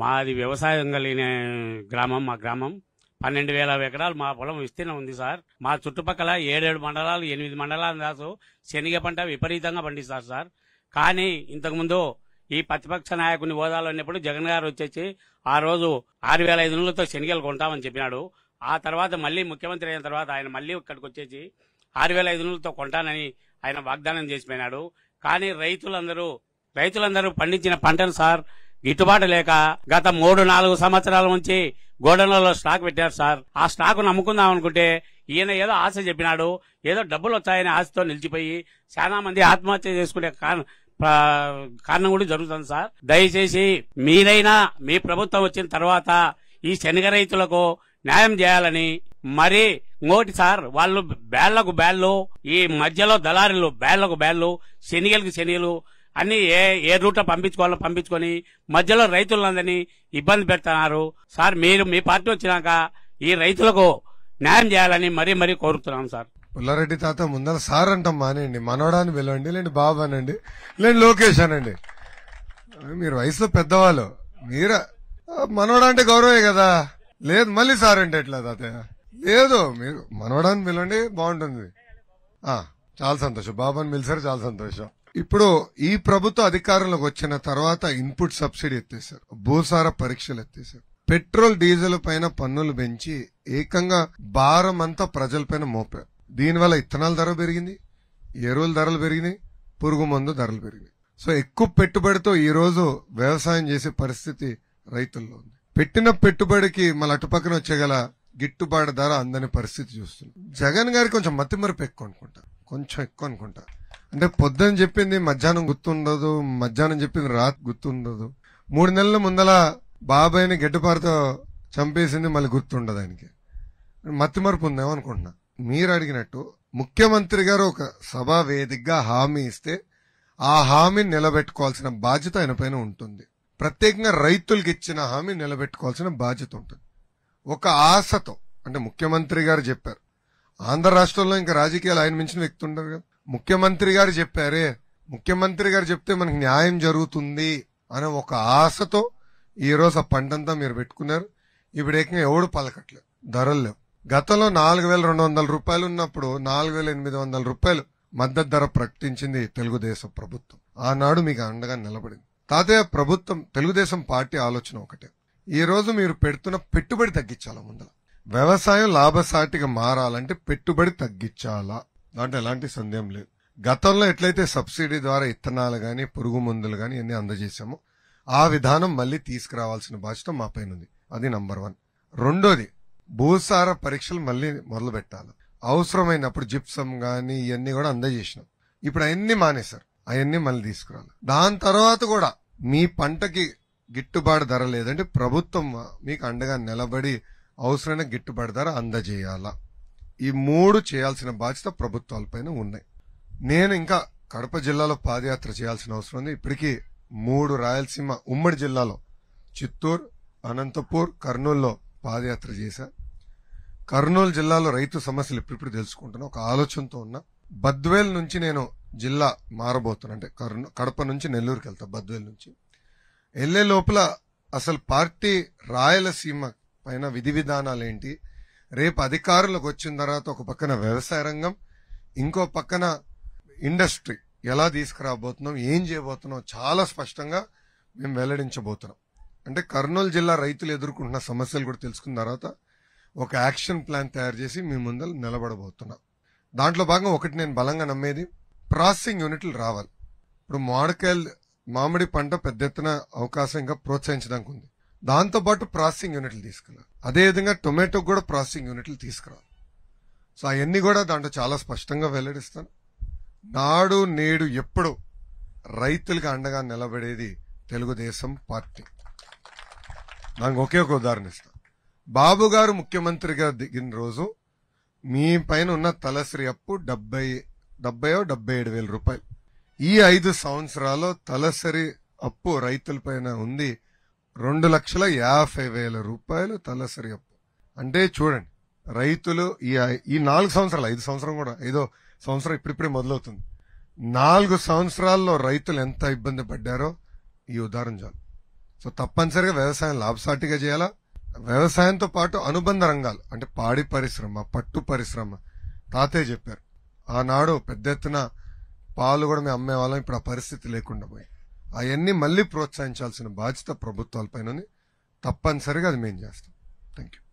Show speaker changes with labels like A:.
A: మాది వ్యవసాయం కలిగిన గ్రామం మా గ్రామం పన్నెండు వేల ఎకరాలు మా పొలం విస్తీర్ణం ఉంది సార్ మా చుట్టుపక్కల ఏడేడు మండలాలు ఎనిమిది మండలాల దాసు శనగ పంట విపరీతంగా పండిస్తారు సార్ కానీ ఇంతకుముందు ఈ ప్రతిపక్ష నాయకుని హోదాలో ఉన్నప్పుడు జగన్ గారు వచ్చేసి ఆ రోజు ఆరు వేల ఐదు నూలతో శనగలు కొంటామని చెప్పినాడు ఆ తర్వాత మళ్ళీ ముఖ్యమంత్రి అయిన తర్వాత ఆయన మళ్ళీ ఇక్కడికి వచ్చేసి ఆరు వేల ఐదు వందలతో కొంటానని ఆయన వాగ్దానం చేసిపోయినాడు కానీ రైతులందరూ రైతులందరూ పండించిన పంటను సార్ గిట్టుబాటు లేక గత మూడు నాలుగు సంవత్సరాల నుంచి గోడౌన్లలో స్టాక్ పెట్టారు సార్ ఆ స్టాక్ నమ్ముకుందాం అనుకుంటే ఈయన ఏదో ఆశ చెప్పినాడు ఏదో డబ్బులు వచ్చాయనే ఆశతో నిలిచిపోయి చాలా మంది ఆత్మహత్య చేసుకునే కారణం కూడా జరుగుతుంది సార్ దయచేసి మీరైనా మీ ప్రభుత్వం వచ్చిన తర్వాత ఈ శనగ రైతులకు న్యాయం చేయాలని మరి ఇంకోటి సార్ వాళ్ళు బ్యాళ్లకు బ్యాళ్ళు ఈ మధ్యలో దళారులు బ్యాళ్లకు బ్యాళ్ళు శనిగలకు శనిగలు అన్ని ఏ ఏ రూట్లో పంపించుకోవాలో పంపించుకొని మధ్యలో రైతులందరినీ ఇబ్బంది పెడుతున్నారు సార్ మీరు మీ పార్టీ వచ్చినాక ఈ రైతులకు న్యాయం చేయాలని మరీ మరీ కోరుతున్నాం సార్
B: పుల్లారెడ్డి తాత ముందర సార్ అంటాం మానేయండి మనోడాన్ని వెళ్ళండి లేండి బాబు అనండి లేని లోకేష్ అనండి మీరు వయసులో పెద్దవాళ్ళు మీరా మనోడా అంటే గౌరవే కదా లేదు మళ్ళీ సార్ అంటే ఎట్లా తాత లేదు మీరు మనోడాన్ని పిలవండి బాగుంటుంది చాలా సంతోషం బాబు అని పిలిచారు చాలా సంతోషం ఇప్పుడు ఈ ప్రభుత్వ అధికారంలోకి వచ్చిన తర్వాత ఇన్పుట్ సబ్సిడీ ఎత్తేసారు భూసార పరీక్షలు ఎత్తేసారు పెట్రోల్ డీజిల్ పైన పన్నులు పెంచి ఏకంగా భారం అంతా ప్రజలపైన మోపారు దీనివల్ల ఇత్తనాల ధర పెరిగింది ఎరువుల ధరలు పెరిగినాయి పురుగు మందు ధరలు పెరిగినాయి సో ఎక్కువ పెట్టుబడితో ఈ రోజు వ్యవసాయం చేసే పరిస్థితి రైతుల్లో ఉంది పెట్టిన పెట్టుబడికి మన అటుపక్కన వచ్చేగల గిట్టుబాటు ధర అందని పరిస్థితి చూస్తుంది జగన్ గారి కొంచెం మతిమరుపు ఎక్కువ అనుకుంటా కొంచెం ఎక్కువ అనుకుంటా అంటే పొద్దున చెప్పింది మధ్యాహ్నం గుర్తుండదు మధ్యాహ్నం చెప్పింది రాత్రి గుర్తుండదు మూడు నెలల ముందల బాబాయ్ని గడ్డపారతో చంపేసింది మళ్ళీ గుర్తుండదు ఆయనకి మత్తిమరుపు ఉందేమో అనుకుంటున్నా మీరు అడిగినట్టు ముఖ్యమంత్రి గారు ఒక సభా వేదికగా హామీ ఇస్తే ఆ హామీని నిలబెట్టుకోవాల్సిన బాధ్యత ఆయన పైన ఉంటుంది ప్రత్యేకంగా రైతులకు ఇచ్చిన హామీ నిలబెట్టుకోవాల్సిన బాధ్యత ఉంటుంది ఒక ఆశతో అంటే ముఖ్యమంత్రి గారు చెప్పారు ఆంధ్ర రాష్ట్రంలో ఇంకా రాజకీయాలు ఆయన మించిన వ్యక్తి ఉండరు కదా ముఖ్యమంత్రి గారు చెప్పారే ముఖ్యమంత్రి గారు చెప్తే మనకి న్యాయం జరుగుతుంది అనే ఒక ఆశతో ఈరోజు ఆ పంటంతా మీరు పెట్టుకున్నారు ఇప్పుడు ఏకంగా ఎవడు పలకట్లేదు ధరలు లేవు గతంలో నాలుగు వేల రెండు వందల రూపాయలు ఉన్నప్పుడు నాలుగు వేల ఎనిమిది వందల రూపాయలు మద్దతు ధర ప్రకటించింది తెలుగుదేశం ప్రభుత్వం ఆనాడు మీకు అండగా నిలబడింది తాతయ్య ప్రభుత్వం తెలుగుదేశం పార్టీ ఆలోచన ఒకటే ఈ రోజు మీరు పెడుతున్న పెట్టుబడి తగ్గించాలా ముందర వ్యవసాయం లాభసాటిగా మారాలంటే పెట్టుబడి తగ్గించాలా దాంట్లో ఎలాంటి సందేహం లేదు గతంలో ఎట్లయితే సబ్సిడీ ద్వారా ఇత్తనాలు కానీ పురుగు మందులు కానీ అన్ని అందజేశామో ఆ విధానం మళ్ళీ తీసుకురావాల్సిన బాధ్యత మా పైన ఉంది అది నంబర్ వన్ రెండోది భూసార పరీక్షలు మళ్ళీ మొదలు పెట్టాలి అవసరమైనప్పుడు జిప్సం కానీ ఇవన్నీ కూడా అందజేసినాం ఇప్పుడు అవన్నీ మానేశారు అవన్నీ మళ్ళీ తీసుకురాలి దాని తర్వాత కూడా మీ పంటకి గిట్టుబాటు ధర లేదంటే ప్రభుత్వం మీకు అండగా నిలబడి అవసరమైన గిట్టుబాటు ధర అందజేయాలా ఈ మూడు చేయాల్సిన బాధ్యత ప్రభుత్వాలపైన ఉన్నాయి నేను ఇంకా కడప జిల్లాలో పాదయాత్ర చేయాల్సిన అవసరం ఉంది ఇప్పటికీ మూడు రాయలసీమ ఉమ్మడి జిల్లాలో చిత్తూరు అనంతపూర్ కర్నూలులో పాదయాత్ర చేశా కర్నూలు జిల్లాలో రైతు సమస్యలు ఇప్పుడిప్పుడు తెలుసుకుంటున్నా ఒక ఆలోచనతో ఉన్నా బద్వేల్ నుంచి నేను జిల్లా మారబోతున్నా అంటే కర్నూ కడప నుంచి నెల్లూరుకి వెళ్తా బద్వేల్ నుంచి వెళ్ళే లోపల అసలు పార్టీ రాయలసీమ పైన విధి విధానాలు ఏంటి రేపు అధికారులకు వచ్చిన తర్వాత ఒక పక్కన వ్యవసాయ రంగం ఇంకో పక్కన ఇండస్ట్రీ ఎలా తీసుకురాబోతున్నాం ఏం చేయబోతున్నాం చాలా స్పష్టంగా మేము వెల్లడించబోతున్నాం అంటే కర్నూలు జిల్లా రైతులు ఎదుర్కొంటున్న సమస్యలు కూడా తెలుసుకున్న తర్వాత ఒక యాక్షన్ ప్లాన్ తయారు చేసి మీ ముందర నిలబడబోతున్నాం దాంట్లో భాగంగా ఒకటి నేను బలంగా నమ్మేది ప్రాసెసింగ్ యూనిట్లు రావాలి ఇప్పుడు మామిడికాయలు మామిడి పంట పెద్ద ఎత్తున అవకాశంగా ప్రోత్సహించడానికి ఉంది దాంతోపాటు ప్రాసెసింగ్ యూనిట్లు తీసుకురావాలి అదేవిధంగా టొమాటో కూడా ప్రాసెసింగ్ యూనిట్లు తీసుకురావాలి సో అవన్నీ కూడా దాంట్లో చాలా స్పష్టంగా వెల్లడిస్తాను నాడు నేడు ఎప్పుడు రైతులకు అండగా నిలబడేది తెలుగుదేశం పార్టీ నాకు ఒకే ఒక ఉదాహరణ ఇస్తాను బాబు గారు ముఖ్యమంత్రిగా దిగిన రోజు మీ పైన ఉన్న తలశ్రీ అప్పు డెబ్బై డెబ్బయో డెబ్బై ఏడు వేల రూపాయలు ఈ ఐదు సంవత్సరాల్లో తలసరి అప్పు రైతుల పైన ఉంది రెండు లక్షల యాభై వేల రూపాయలు తలసరి అప్పు అంటే చూడండి రైతులు ఈ ఈ నాలుగు సంవత్సరాలు ఐదు సంవత్సరం కూడా ఐదో సంవత్సరం ఇప్పుడిప్పుడే మొదలవుతుంది నాలుగు సంవత్సరాల్లో రైతులు ఎంత ఇబ్బంది పడ్డారో ఈ ఉదాహరణ చాలు సో తప్పనిసరిగా వ్యవసాయం లాభసాటిగా చేయాలా వ్యవసాయంతో పాటు అనుబంధ రంగాలు అంటే పాడి పరిశ్రమ పట్టు పరిశ్రమ తాతే చెప్పారు ఆనాడు పెద్ద ఎత్తున పాలు కూడా మేము వాళ్ళం ఇప్పుడు ఆ పరిస్థితి లేకుండా పోయి అవన్నీ మళ్ళీ ప్రోత్సహించాల్సిన బాధ్యత ప్రభుత్వాలపైన తప్పనిసరిగా అది మేము చేస్తాం థ్యాంక్ యూ